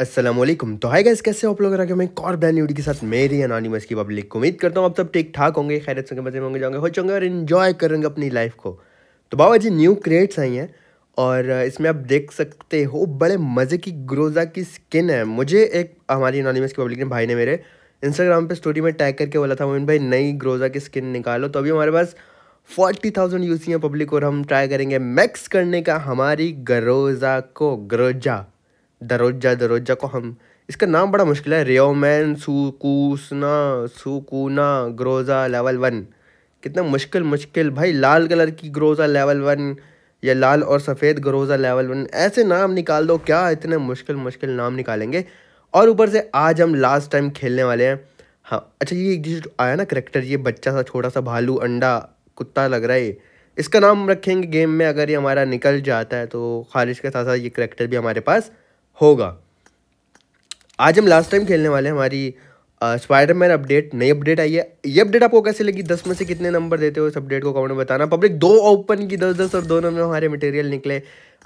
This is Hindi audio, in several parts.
असलम तो हाय गैस कैसे आप लोग रखे मैं एक और ब्रांड न्यूडी के साथ मेरी अनोनीमस की पब्लिक को उम्मीद करता हूँ आप सब ठीक ठाक होंगे खैरत से मजे होंगे जाओगे हो चुके और इन्जॉय करेंगे अपनी लाइफ को तो बाबा जी न्यू क्रेट्स आई हैं और इसमें आप देख सकते हो बड़े मज़े की ग्रोजा की स्किन है मुझे एक हमारी अनोनीमस की पब्लिक ने भाई ने मेरे इंस्टाग्राम पर स्टोरी में टैग करके बोला था मोमिन भाई नई ग्रोजा की स्किन निकालो तो अभी हमारे पास फोर्टी थाउजेंड यूसी हैं पब्लिक और हम ट्राई करेंगे मैक्स करने का हमारी ग्रोजा को ग्रोजा दरोजा दरोजा को हम इसका नाम बड़ा मुश्किल है रेओमैन सुकूसना सुकूना ग्रोज़ा लेवल वन कितना मुश्किल मुश्किल भाई लाल कलर की ग्रोज़ा लेवल वन या लाल और सफ़ेद ग्रोज़ा लेवल वन ऐसे नाम निकाल दो क्या इतने मुश्किल मुश्किल नाम निकालेंगे और ऊपर से आज हम लास्ट टाइम खेलने वाले हैं हाँ अच्छा ये जो आया ना करेक्टर ये बच्चा सा छोटा सा भालू अंडा कुत्ता लग रहा है इसका नाम रखेंगे गेम में अगर ये हमारा निकल जाता है तो ख़ारिश के साथ साथ ये करेक्टर भी हमारे पास होगा आज हम लास्ट टाइम खेलने वाले हैं हमारी स्पाइडरमैन अपडेट नई अपडेट आई है ये अपडेट आपको कैसे लगी दस में से कितने नंबर देते हो इस अपडेट को कमेंट में बताना पब्लिक दो ओपन की दस दस और दो नंबर हमारे मटेरियल निकले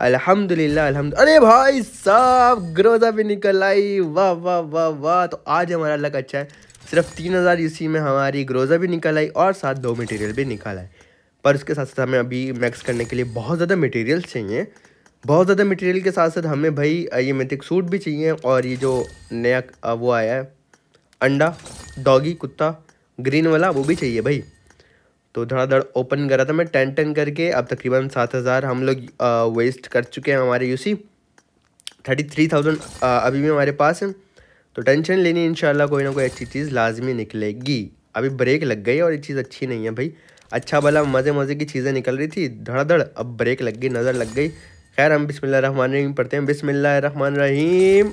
अल्हम्दुलिल्लाह अलहमद अरे भाई साहब ग्रोजा भी निकल आई वाह वाह वाह वाह तो आज हमारा लक अच्छा है सिर्फ तीन हज़ार यूसी में हमारी ग्रोजा भी निकल आई और साथ दो मटेरियल भी निकाला है पर उसके साथ साथ हमें अभी मैक्स करने के लिए बहुत ज़्यादा मटेरियल चाहिए बहुत ज़्यादा मटेरियल के साथ साथ हमें भाई ये मिथिक सूट भी चाहिए और ये जो नया वो आया है अंडा डॉगी कुत्ता ग्रीन वाला वो भी चाहिए भाई तो धड़ाधड़ ओपन करा था मैं टेन टेन करके अब तकरीबन सात हज़ार हम लोग वेस्ट कर चुके हैं हमारे यूसी थर्टी थ्री थाउजेंड अभी भी हमारे पास है तो टेंशन लेनी शाला कोई ना कोई अच्छी चीज़ लाजमी निकलेगी अभी ब्रेक लग गई और ये चीज़ अच्छी नहीं है भाई अच्छा भला मज़े मज़े की चीज़ें निकल रही थी धड़ाधड़ अब ब्रेक लग गई नज़र लग गई खैर हम बिसमिल्ल रहीम पढ़ते हैं बिसमिल्ल रहीम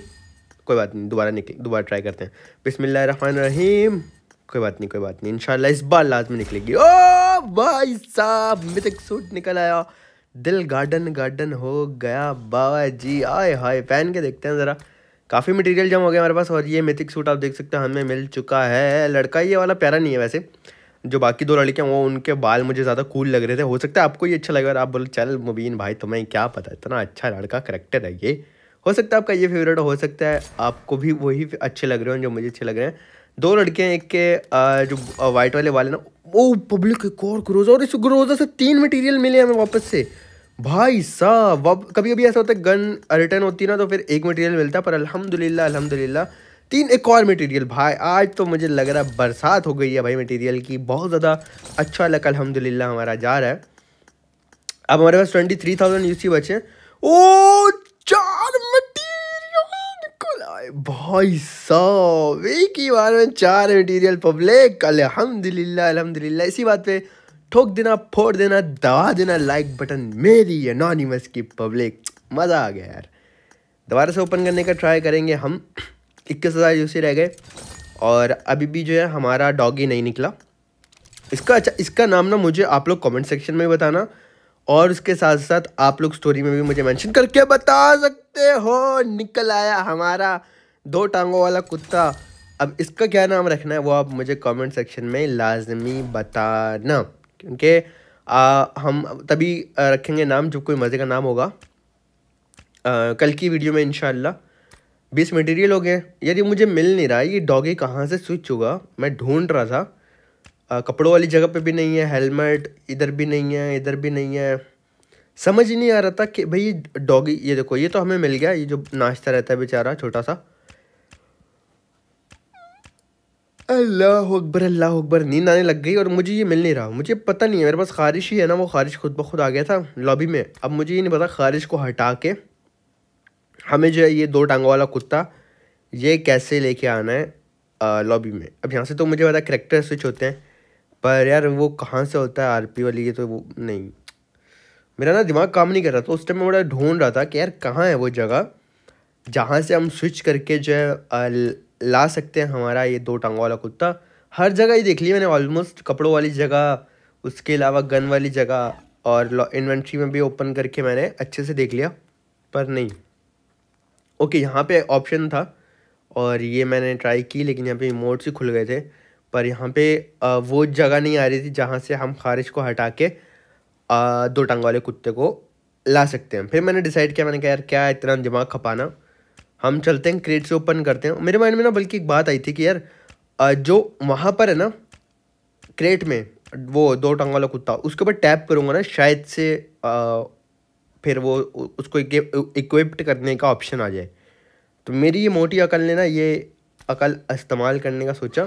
कोई बात नहीं दोबारा निकले दोबारा ट्राई करते हैं बिसमिल्ल रहीम कोई बात नहीं कोई बात नहीं इनशाला इस बार लाजमी निकलेगी ओ भाई साहब मिथिक सूट निकल आया दिल गार्डन गार्डन हो गया बाबा जी आए हाय पहन के देखते हैं ज़रा काफ़ी मटेरियल जमा हो गया हमारे पास और ये मिथिक सूट आप देख सकते हैं हमें मिल चुका है लड़का ये वाला प्यारा नहीं है वैसे जो बाकी दो लड़के हैं वो उनके बाल मुझे ज़्यादा कूल लग रहे थे हो सकता है आपको ये अच्छा लगा और आप बोले चल मुबीन भाई तुम्हें क्या पता इतना अच्छा लड़का करेक्टर है ये हो सकता है आपका ये फेवरेट हो सकता है आपको भी वही अच्छे लग रहे हो जो मुझे अच्छे लग रहे हैं दो लड़के हैं एक के जो वाइट वाले वाले ना वो पब्लिक एक और ग्रोजा और इस ग्रोजा से तीन मटेरियल मिले हमें वापस से भाई साहब कभी कभी ऐसा होता है गन रिटर्न होती है ना तो फिर एक मटेरियल मिलता है पर अल्हम्दुलिल्लाह अल्हम्दुलिल्लाह तीन एक और मटेरियल भाई आज तो मुझे लग रहा है बरसात हो गई है भाई मटेरियल की बहुत ज़्यादा अच्छा लक अलहमदिल्ला हमारा जा रहा है अब हमारे पास ट्वेंटी थ्री थाउजेंड यूसी बचे ओ चार मटीरियल भाई साहब एक ही बार में चार मटेरियल पब्लिक अलहमदिल्ला अलहमदिल्ला इसी बात पे ठोक देना फोड़ देना दबा देना लाइक बटन मेरी अनोनीमस की पब्लिक मज़ा आ गया यार दोबारा से ओपन करने का ट्राई करेंगे हम इक्कीस हज़ार यूसी रह गए और अभी भी जो है हमारा डॉगी नहीं निकला इसका अच्छा इसका नाम ना मुझे आप लोग कमेंट सेक्शन में बताना और उसके साथ साथ आप लोग स्टोरी में भी मुझे मेंशन करके बता सकते हो निकल आया हमारा दो टांगों वाला कुत्ता अब इसका क्या नाम रखना है वो आप मुझे कमेंट सेक्शन में लाजमी बताना क्योंकि हम तभी रखेंगे नाम जो कोई मज़े का नाम होगा आ, कल की वीडियो में इनशाला बीस मटेरियल हो गए यार ये मुझे मिल नहीं रहा है ये डॉगी कहाँ से स्विच हुआ मैं ढूंढ रहा था आ, कपड़ों वाली जगह पे भी नहीं है हेलमेट इधर भी नहीं है इधर भी नहीं है समझ ही नहीं आ रहा था कि भाई डॉगी ये देखो ये तो हमें मिल गया ये जो नाश्ता रहता है बेचारा छोटा सा अल्लाह अकबर अल्लाह अकबर नींद आने लग गई और मुझे ये मिल नहीं रहा मुझे पता नहीं है मेरे पास खारिश ही है ना वो खारिश खुद ब खुद आ गया था लॉबी में अब मुझे ये नहीं पता खारिश को हटा के हमें जो है ये दो टांगों वाला कुत्ता ये कैसे लेके आना है लॉबी में अब यहाँ से तो मुझे पता करेक्टर स्विच होते हैं पर यार वो कहाँ से होता है आरपी वाली ये तो वो नहीं मेरा ना दिमाग काम नहीं कर रहा था उस टाइम मैं बड़ा ढूंढ रहा था कि यार कहाँ है वो जगह जहाँ से हम स्विच करके जो है ला सकते हैं हमारा ये दो टांगों वाला कुत्ता हर जगह ही देख ली मैंने ऑलमोस्ट कपड़ों वाली जगह उसके अलावा गन वाली जगह और इन्वेंट्री में भी ओपन करके मैंने अच्छे से देख लिया पर नहीं ओके यहाँ पे ऑप्शन था और ये मैंने ट्राई की लेकिन यहाँ पे इमोट्स ही खुल गए थे पर यहाँ पे वो जगह नहीं आ रही थी जहाँ से हम खारिश को हटा के दो टंग वाले कुत्ते को ला सकते हैं फिर मैंने डिसाइड किया मैंने कहा यार क्या इतना दिमाग खपाना हम चलते हैं क्रेट से ओपन करते हैं मेरे माइंड में ना बल्कि एक बात आई थी कि यार जो वहाँ पर है ना क्रेट में वो दो टंग वाला कुत्ता उसके ऊपर टैप करूँगा ना शायद से फिर वो उसको इक्विप्ड करने का ऑप्शन आ जाए तो मेरी ये मोटी अकल ने ना ये अकल इस्तेमाल करने का सोचा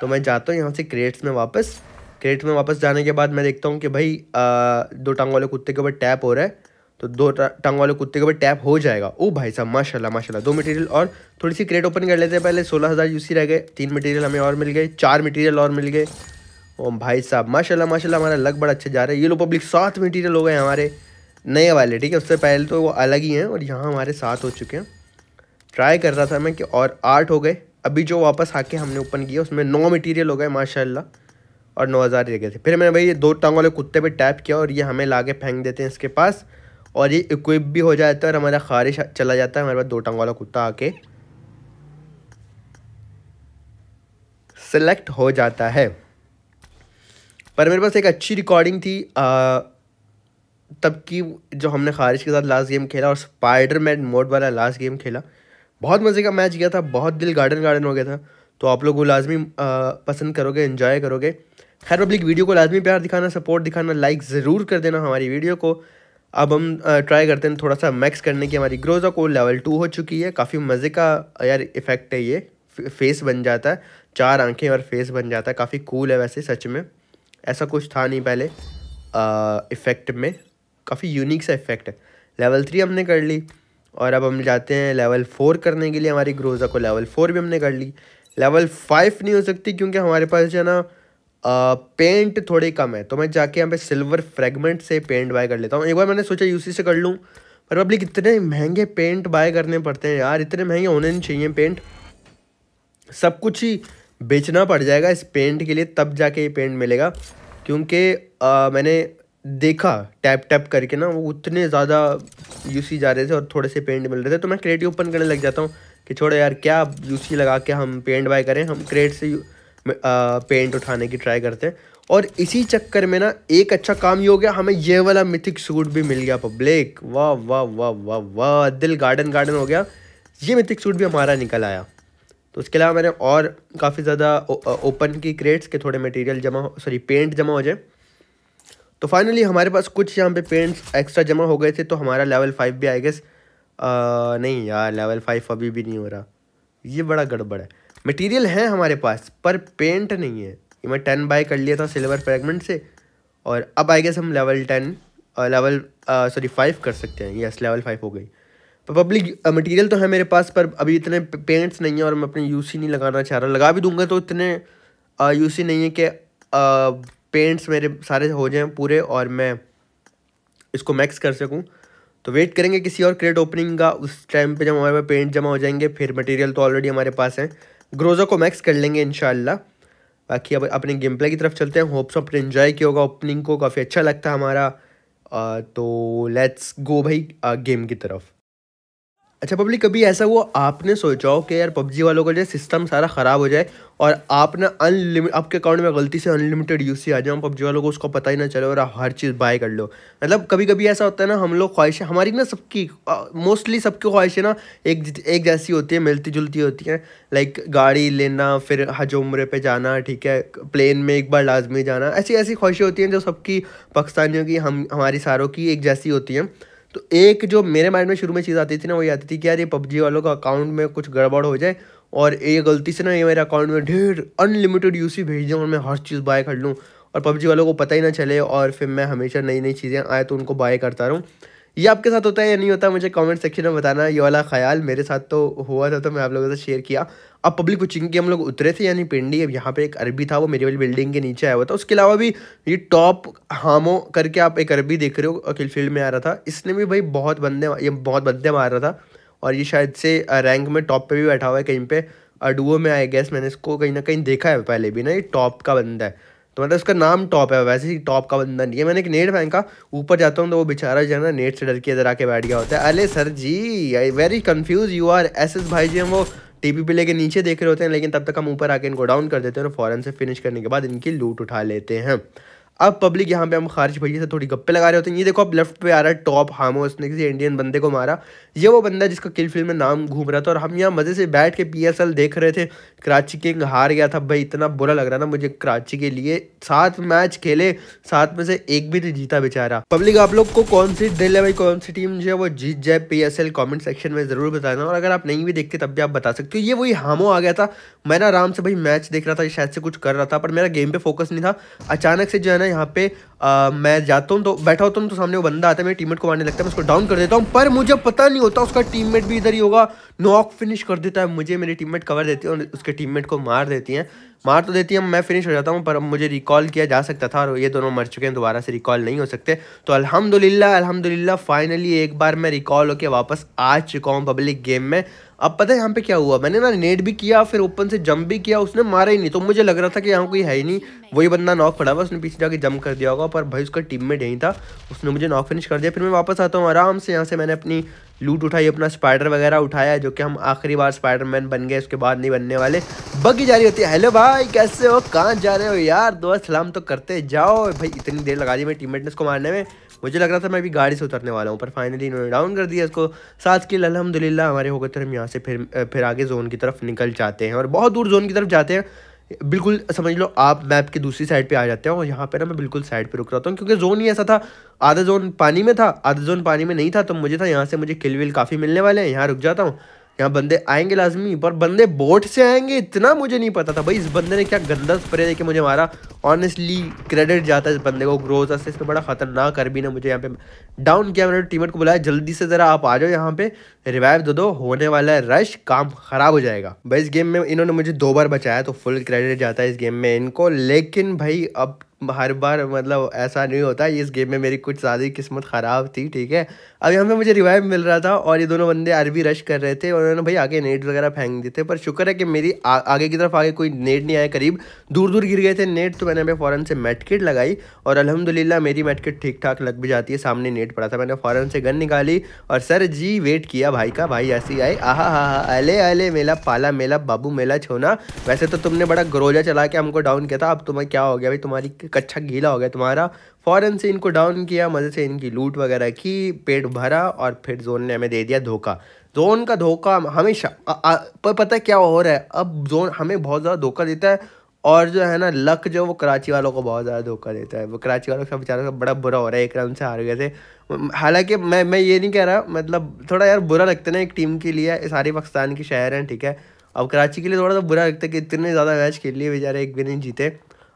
तो मैं जाता हूँ यहाँ से क्रेट्स में वापस क्रेट में वापस जाने के बाद मैं देखता हूँ कि भाई आ, दो टांग वाले कुत्ते के ऊपर टैप हो रहा है तो दो टांग वाले कुत्ते के ऊपर टैप हो जाएगा ओ भाई साहब माशाल्लाह माशाल्लाह दो मटेरियल और थोड़ी सी क्रेट ओपन कर लेते हैं पहले सोलह हज़ार यू रह गए तीन मटेरियल हमें और मिल गए चार मटीरियल और मिल गए ओम भाई साहब माशा माशा हमारा लग बड़ा अच्छा जा रहा है ये लोग पब्लिक सात मटीरियल हो गए हमारे नए वाले ठीक है उससे पहले तो वो अलग ही हैं और यहाँ हमारे साथ हो चुके हैं ट्राई कर रहा था मैं कि और आठ हो गए अभी जो वापस आके हमने ओपन किया उसमें नौ मटेरियल हो गए माशाल्लाह और नौ हज़ार रह गए थे फिर मैंने भाई ये दो टांग वाले कुत्ते पे टैप किया और ये हमें ला के फेंक देते हैं इसके पास और ये इक्विप भी हो जाता है और हमारा खारिश चला जाता है हमारे पास दो टांग वाला कुत्ता आके सेलेक्ट हो जाता है पर मेरे पास एक अच्छी रिकॉर्डिंग थी आ, तब की जो हमने खारिज के साथ लास्ट गेम खेला और स्पाइडर मैन मोड वाला लास्ट गेम खेला बहुत मज़े का मैच गया था बहुत दिल गार्डन गार्डन हो गया था तो आप लोग वो लाजमी पसंद करोगे इन्जॉय करोगे खैर पब्लिक वीडियो को लाजमी प्यार दिखाना सपोर्ट दिखाना लाइक ज़रूर कर देना हमारी वीडियो को अब हम ट्राई करते हैं थोड़ा सा मैक्स करने की हमारी ग्रोजा को लेवल टू हो चुकी है काफ़ी मज़े का यार इफ़ेक्ट है ये फेस बन जाता है चार आंखें और फेस बन जाता है काफ़ी कूल है वैसे सच में ऐसा कुछ था नहीं पहले इफ़ेक्ट में काफ़ी यूनिक सा इफेक्ट है लेवल थ्री हमने कर ली और अब हम जाते हैं लेवल फोर करने के लिए हमारी ग्रोज़ा को लेवल फोर भी हमने कर ली लेवल फाइव नहीं हो सकती क्योंकि हमारे पास जो है ना पेंट थोड़े कम है तो मैं जाके यहाँ पे सिल्वर फ्रेगमेंट से पेंट बाय कर लेता हूँ एक बार मैंने सोचा यूसी से कर लूँ पर पब्लिक इतने महंगे पेंट बाय करने पड़ते हैं यार इतने महंगे होने नहीं चाहिए पेंट सब कुछ ही बेचना पड़ जाएगा इस पेंट के लिए तब जाके ये पेंट मिलेगा क्योंकि मैंने देखा टैप टैप करके ना वो उतने ज़्यादा यूसी जा रहे थे और थोड़े से पेंट मिल रहे थे तो मैं क्रेट ही ओपन करने लग जाता हूँ कि छोड़ो यार क्या यूसी लगा के हम पेंट बाय करें हम क्रेट से पेंट उठाने की ट्राई करते हैं और इसी चक्कर में ना एक अच्छा काम ये हो गया हमें ये वाला मिथिक सूट भी मिल गया पब्लिक वाह वाह वाह वाह वाह दिल गार्डन गार्डन हो गया ये मिथिक सूट भी हमारा निकल आया तो उसके अलावा मैंने और काफ़ी ज़्यादा ओपन की क्रेट्स के थोड़े मटेरियल जमा सॉरी पेंट जमा हो जाए तो फाइनली हमारे पास कुछ यहाँ पे पेंट्स एक्स्ट्रा जमा हो गए थे तो हमारा लेवल फाइव भी आई गेस नहीं यार लेवल फाइव अभी भी नहीं हो रहा ये बड़ा गड़बड़ है मटेरियल है हमारे पास पर पेंट नहीं है ये मैं टेन बाय कर लिया था सिल्वर फ्रेगमेंट से और अब आई गेस हम level ten level sorry five कर सकते हैं यस लेवल फाइव हो गई पब्लिक मटेरियल तो है मेरे पास पर अभी इतने पेंट्स नहीं हैं और मैं अपने यूसी नहीं लगाना चाह रहा लगा भी दूंगा तो इतने यूसी नहीं है कि पेंट्स मेरे सारे हो जाएं पूरे और मैं इसको मैक्स कर सकूं तो वेट करेंगे किसी और क्रेट ओपनिंग का उस टाइम पे जब हमारे पास पेंट जमा हो जाएंगे फिर मटेरियल तो ऑलरेडी हमारे पास है ग्रोजर को मैक्स कर लेंगे इन बाकी अब अपने गेम प्ले की तरफ चलते हैं होप्स आपने इन्जॉय किया होगा ओपनिंग को काफ़ी अच्छा लगता है हमारा आ, तो लेट्स गो भाई आ, गेम की तरफ अच्छा पब्लिक कभी ऐसा हुआ आपने सोचा हो कि यार पबजी वालों का जो सिस्टम सारा ख़राब हो जाए और आपने अनलिमिट आपके अकाउंट में गलती से अनलिमिटेड यू सी आ जाए पबजी वालों को उसको पता ही ना चले और आप हर चीज़ बाय कर लो मतलब कभी कभी ऐसा होता है ना हम लोग ख्वाहिशें हमारी ना सबकी मोस्टली सबकी ख्वाहिशें ना एक एक जैसी होती है मिलती जुलती होती हैं लाइक गाड़ी लेना फिर हज उम्र पर जाना ठीक है प्लेन में एक बार लाजमी जाना ऐसी ऐसी ख्वाहिशें होती हैं जो सबकी पाकिस्तानियों की हम हमारी सारों की एक जैसी होती हैं तो एक जो मेरे माइंड में शुरू में चीज़ आती थी ना वही आती थी कि यार ये पबजी वालों का अकाउंट में कुछ गड़बड़ हो जाए और ये गलती से ना ये मेरे अकाउंट में ढेर अनलिमिटेड यूसी भेज दें और मैं हर चीज़ बाय कर लूँ और पबजी वालों को पता ही ना चले और फिर मैं हमेशा नई नई चीज़ें आए तो उनको बाय करता रहूँ ये आपके साथ होता है या नहीं होता मुझे कमेंट सेक्शन में बताना ये वाला ख्याल मेरे साथ तो हुआ था तो मैं आप लोगों से शेयर किया अब पब्लिक कोचिंग कि हम लोग उतरे थे यानी पिंडी अब यहाँ पे एक अरबी था वो मेरी वाली बिल्डिंग के नीचे आया हुआ था उसके अलावा भी ये टॉप हामो करके आप एक अरबी देख रहे हो अखिल फील्ड में आ रहा था इसने भी भाई बहुत बंदे ये बहुत बंदे मार रहा था और ये शायद से रैंक में टॉप पर भी बैठा हुआ है कहीं पर अडुओ में आई गैस मैंने इसको कहीं ना कहीं देखा है पहले भी ना ये टॉप का बंदा है तो मतलब उसका नाम टॉप है वैसे ही टॉप का बंदा नहीं है मैंने एक नेट फेंका ऊपर जाता हूँ तो वो बेचारा जो है ना नेट से डर के इधर आके बैठ गया होता है अरे सर जी I very confuse you R S S भाई जी हम वो टीपी प्ले के नीचे देख रहे होते हैं लेकिन तब तक हम ऊपर आके इनको डाउन कर देते हैं और फॉरन से फिनिश करने के बाद इनकी लूट उठा लेते हैं अब पब्लिक यहाँ पे हम खारिज भैया से थोड़ी गप्पे लगा रहे होते हैं ये देखो अब लेफ्ट पे आ रहा है टॉप हामो उसने किसी इंडियन बंदे को मारा ये वो बंदा जिसका किल फिल्म में नाम घूम रहा था और हम यहाँ मज़े से बैठ के पी देख रहे थे कराची किंग हार गया था भाई इतना बुरा लग रहा ना मुझे कराची के लिए सात मैच खेले सात में से एक भी नहीं जीता बेचारा पब्लिक आप लोग को कौन सी दिल है भाई कौन सी टीम जो है वो जीत जाए P S L comment section में जरूर बताना और अगर आप नहीं भी देखते तब भी आप बता सकते हो ये वही हामो आ गया था मैं ना आराम से भाई मैच देख रहा था शायद से कुछ कर रहा था पर मेरा गेम पे फोकस नहीं था अचानक से जो है ना यहाँ पे आ, मैं जाता हूँ तो बैठा होता हूँ तो सामने वो बंदा आता है मेरे टीममेट को मारने लगता है मैं उसको डाउन कर देता हूँ पर मुझे पता नहीं होता उसका टीममेट भी इधर ही होगा नॉक फिनिश कर देता है मुझे मेरी टीममेट कवर देती है और उसके टीममेट को मार देती है मार तो देती है मैं फिनिश हो जाता हूँ पर मुझे रिकॉल किया जा सकता था और ये दोनों मर चुके हैं दोबारा से रिकॉल नहीं हो सकते तो अलहमदिल्ला अलहमदिल्ला फाइनली एक बार मैं रिकॉल होकर वापस आ चुका हूँ पब्लिक गेम में अब पता है यहाँ पे क्या हुआ मैंने ना नेट भी किया फिर ओपन से जंप भी किया उसने मारा ही नहीं तो मुझे लग रहा था कि यहाँ कोई है ही नहीं वही बंदा नॉक खड़ा हुआ उसने पीछे जाके जंप कर दिया होगा पर भाई उसका टीम में नहीं था उसने मुझे नॉक फिनिश कर दिया फिर मैं वापस आता हूँ आराम से यहाँ से मैंने अपनी लूट उठाई अपना स्पाइडर वगैरह उठाया जो कि हम आखिरी बार स्पाइडरमैन बन गए उसके बाद नहीं बनने वाले बगी जा रही होती है हेलो भाई कैसे हो कहाँ जा रहे हो यार दो सलाम तो करते जाओ भाई इतनी देर लगा दी मेरी टीम ने को मारने में मुझे लग रहा था मैं अभी गाड़ी से उतरने वाला हूँ पर फाइनली इन्होंने डाउन कर दिया इसको साथ के अलहमदिल्ला हमारे होकर हम यहाँ से फिर फिर आगे जोन की तरफ निकल जाते हैं और बहुत दूर जोन की तरफ जाते हैं बिल्कुल समझ लो आप मैप की दूसरी साइड पे आ जाते हैं और यहाँ पे ना मैं बिल्कुल साइड पे रुक रहा हूँ क्योंकि जोन ही ऐसा था आधा जोन पानी में था आधा जोन पानी में नहीं था तो मुझे था यहाँ से मुझे किल विल काफ़ी मिलने वाले हैं यहाँ रुक जाता हूँ यहाँ बंदे आएंगे लाजमी पर बंदे बोट से आएंगे इतना मुझे नहीं पता था भाई इस बंदे ने क्या गंदा स्प्रे देके मुझे मारा ऑनेस्टली क्रेडिट जाता है इस बंदे को ग्रोजा से इसने बड़ा खतरनाक कर भी ने मुझे यहाँ पे डाउन किया मैंने टीममेट को बुलाया जल्दी से ज़रा आप आ जाओ यहाँ पे रिवाइव दे दो होने वाला है रश काम ख़राब हो जाएगा भाई इस गेम में इन्होंने मुझे दो बार बचाया तो फुल क्रेडिट जाता है इस गेम में इनको लेकिन भाई अब हर बार मतलब ऐसा नहीं होता इस गेम में मेरी कुछ ज़्यादा ही किस्मत ख़राब थी ठीक है अब यहाँ पे मुझे रिवाइव मिल रहा था और ये दोनों बंदे अरबी रश कर रहे थे और उन्होंने भाई आगे नेट वगैरह फेंक दिए थे पर शुक्र है कि मेरी आ, आगे की तरफ आगे कोई नेट नहीं आया करीब दूर दूर गिर गए थे नेट तो मैंने अभी फ़ौरन से मेटकिट लगाई और अलहमदिल्ला मेरी मेटकिट ठीक ठाक लग भी जाती है सामने नेट पड़ा था मैंने फ़ौरन से गन निकाली और सर जी वेट किया भाई का भाई ऐसी आए आहा अले अले मेला पाला मेला बाबू मेला छोना वैसे तो तुमने बड़ा ग्रोजा चला के हमको डाउन किया था अब तुम्हें क्या हो गया भाई तुम्हारी कच्चा गीला हो गया तुम्हारा फ़ौरन से इनको डाउन किया मज़े से इनकी लूट वगैरह की पेट भरा और फिर जोन ने हमें दे दिया धोखा जोन का धोखा हमेशा पर पता क्या हो रहा है अब जोन हमें बहुत ज़्यादा धोखा देता है और जो है ना लक जो वो कराची वालों को बहुत ज़्यादा धोखा देता है वो कराची वालों का बेचारों का बड़ा बुरा हो रहा है एक रन से हार गए थे हालांकि मैं मैं ये नहीं कह रहा मतलब थोड़ा यार बुरा लगता है ना एक टीम के लिए सारे पाकिस्तान के शहर हैं ठीक है अब कराची के लिए थोड़ा सा बुरा लगता है कि इतने ज़्यादा मैच खेल लिए बेचारे एक भी नहीं जीते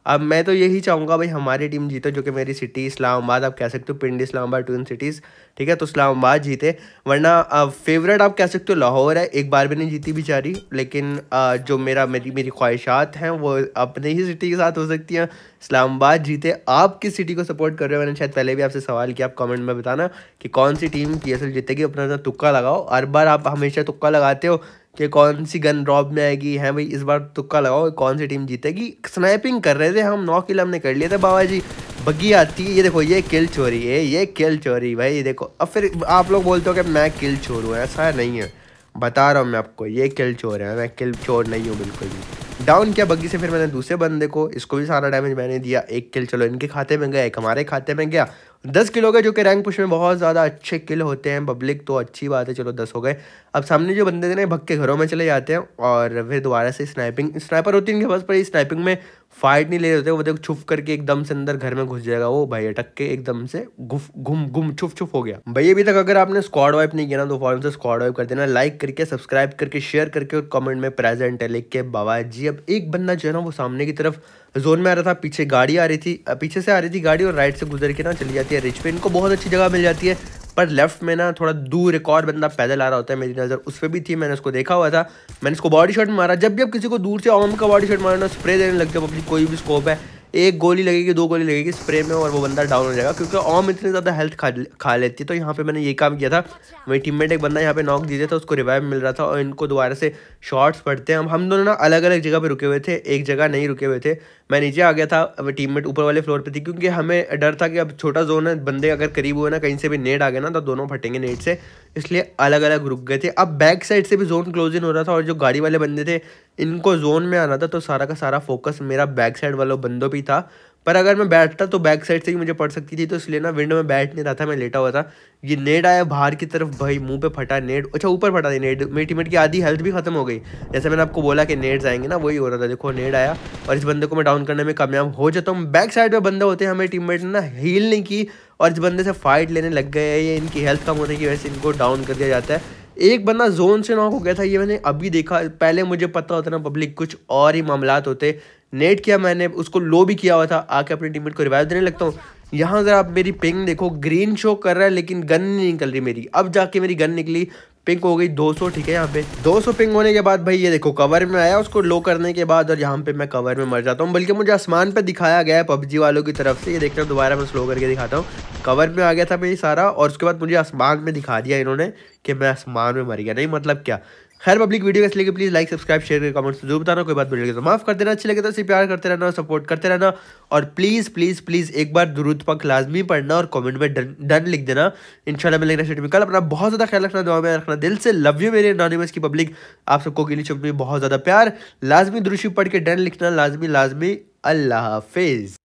अब मैं तो यही चाहूँगा भाई हमारी टीम जीते जो कि मेरी सिटी इस्लामाबाद आप कह सकते हो पिंड इस्लामाबाद ट्विन सिटीज़ ठीक है तो इस्लामाबाद जीते वरना अब फेवरेट आप कह सकते हो लाहौर है एक बार भी नहीं जीती बेचारी लेकिन जो मेरा मेरी मेरी ख्वाहिशात हैं वो अपने ही सिटी के साथ हो सकती हैं इस्लामाबाद जीते आप किस सिटी को सपोर्ट कर रहे हो मैंने शायद पहले भी आपसे सवाल किया आप कमेंट में बताना कि कौन सी टीम पी जीतेगी अपना तुक्का लगाओ हर बार आप हमेशा तुक्का लगाते हो कि कौन सी गन ड्रॉप में आएगी हैं भाई इस बार तुक्का लगाओ कौन सी टीम जीतेगी स्नैपिंग कर रहे थे हम नौ किल हमने कर लिए थे बाबा जी बग्गी आती है ये देखो ये किल चोरी है ये किल चोरी भाई ये देखो अब फिर आप लोग बोलते हो कि मैं किल चोर हूँ ऐसा नहीं है बता रहा हूँ मैं आपको ये किल चोर है मैं किल चोर नहीं हूँ बिल्कुल भी डाउन किया बग्गी से फिर मैंने दूसरे बंदे को इसको भी सारा डैमेज मैंने दिया एक किल चलो इनके खाते में गया एक हमारे खाते में गया दस किलो का जो कि रैंक पुश में बहुत ज़्यादा अच्छे किल होते हैं पब्लिक तो अच्छी बात है चलो दस हो गए अब सामने जो बंदे थे ना भग के घरों में चले जाते हैं और फिर दोबारा से स्नाइपिंग स्नाइपर होती है इनके पास पर स्नाइपिंग में फाइट नहीं ले रहे होते वो देखो छुप करके एकदम से अंदर घर में घुस जाएगा वो भाई अटक के एकदम से गुफ घुम घुम छुप छुप हो गया भाई अभी तक अगर आपने स्क्वाड वाइप नहीं किया ना तो फॉरन से स्क्वाड वाइप कर देना लाइक करके सब्सक्राइब करके शेयर करके और कमेंट में प्रेजेंट है लिख के बाबा जी अब एक बंदा जो है ना वो सामने की तरफ जोन में आ रहा था पीछे गाड़ी आ रही थी पीछे से आ रही थी गाड़ी और राइट से गुजर के ना चली जाती है रिच पे इनको बहुत अच्छी जगह मिल जाती है पर लेफ्ट में ना थोड़ा दूर एक और बंदा पैदल आ रहा होता है मेरी नज़र उस पर भी थी मैंने उसको देखा हुआ था मैंने उसको बॉडी शॉट मारा जब भी आप किसी को दूर से ओम का बॉडी शॉट ना स्प्रे देने लगते हो अपनी कोई भी स्कोप है एक गोली लगेगी दो गोली लगेगी स्प्रे में और वो बंदा डाउन हो जाएगा क्योंकि ऑम इतनी ज़्यादा हेल्थ खा खा लेती है तो यहाँ पे मैंने ये काम किया था मेरी टीम एक बंदा यहाँ पे नॉक दिया था उसको रिवाइव मिल रहा था और इनको दोबारा से शॉट्स पड़ते हैं हम हम दोनों ना अलग अलग जगह पर रुके हुए थे एक जगह नहीं रुके हुए थे मैं नीचे आ गया था अब टीम मेट ऊपर वाले फ्लोर पे थी क्योंकि हमें डर था कि अब छोटा जोन है बंदे अगर करीब हुए ना कहीं से भी नेट आ गया ना तो दोनों फटेंगे नेट से इसलिए अलग अलग रुक गए थे अब बैक साइड से भी जोन क्लोज इन हो रहा था और जो गाड़ी वाले बंदे थे इनको जोन में आना था तो सारा का सारा फोकस मेरा बैक साइड वालों बंदों पर था पर अगर मैं बैठता तो बैक साइड से ही मुझे पड़ सकती थी तो इसलिए ना विंडो में बैठ नहीं रहा था मैं लेटा हुआ था ये नेट आया बाहर की तरफ भाई मुंह पे फटा नेट अच्छा ऊपर फटा नेट मेरी टीमेट की आधी हेल्थ भी खत्म हो गई जैसे मैंने आपको बोला कि नेट आएंगे ना वही हो रहा था देखो नेट आया और इस बंदे को मैं डाउन करने में कामयाब हो जाता हूँ बैक साइड में बंदे होते हैं हमारी टीम ने ना हील नहीं की और इस बंदे से फाइट लेने लग गए ये इनकी हेल्थ कम होने की वजह से इनको डाउन कर दिया जाता है एक बंदा जोन से नॉक हो गया था ये मैंने अभी देखा पहले मुझे पता होता ना पब्लिक कुछ और ही मामला होते नेट किया मैंने उसको लो भी किया हुआ था आके अपनी टीममेट को रिवाइव देने लगता हूँ यहाँ अगर आप मेरी पिंग देखो ग्रीन शो कर रहा है लेकिन गन नहीं निकल रही मेरी अब जाके मेरी गन निकली पिंक हो गई 200 ठीक है यहाँ पे 200 पिंक होने के बाद भाई ये देखो कवर में आया उसको लो करने के बाद और यहाँ पे मैं कवर में मर जाता हूँ बल्कि मुझे आसमान पे दिखाया गया है पबजी वालों की तरफ से ये देखना दोबारा मैं स्लो करके दिखाता हूँ कवर में आ गया था मेरी सारा और उसके बाद मुझे आसमान में दिखा दिया इन्होंने कि मैं आसमान में मर गया नहीं मतलब क्या खैर पब्लिक वीडियो कैसे लेकिन प्लीज़ लाइक सब्सक्राइब शेयर कर कमेंट्स जरूर बताना कोई बात वीडियो तो माफ़ कर देना अच्छी लगे तो इसे प्यार करते रहना सपोर्ट करते रहना और प्लीज़ प्लीज़ प्लीज़ एक बार दुरुद पक लाजमी पढ़ना और कमेंट में डन, लिख देना इंशाल्लाह मिलेगा नेक्स्ट में कल अपना बहुत ज़्यादा ख्याल रखना दुआ में रखना दिल से लव यू मेरे नॉनिमस की पब्लिक आप सबको के लिए चुप बहुत ज़्यादा प्यार लाजमी दुरुशी पढ़ के डन लिखना लाजमी लाजमी अल्लाह हाफिज़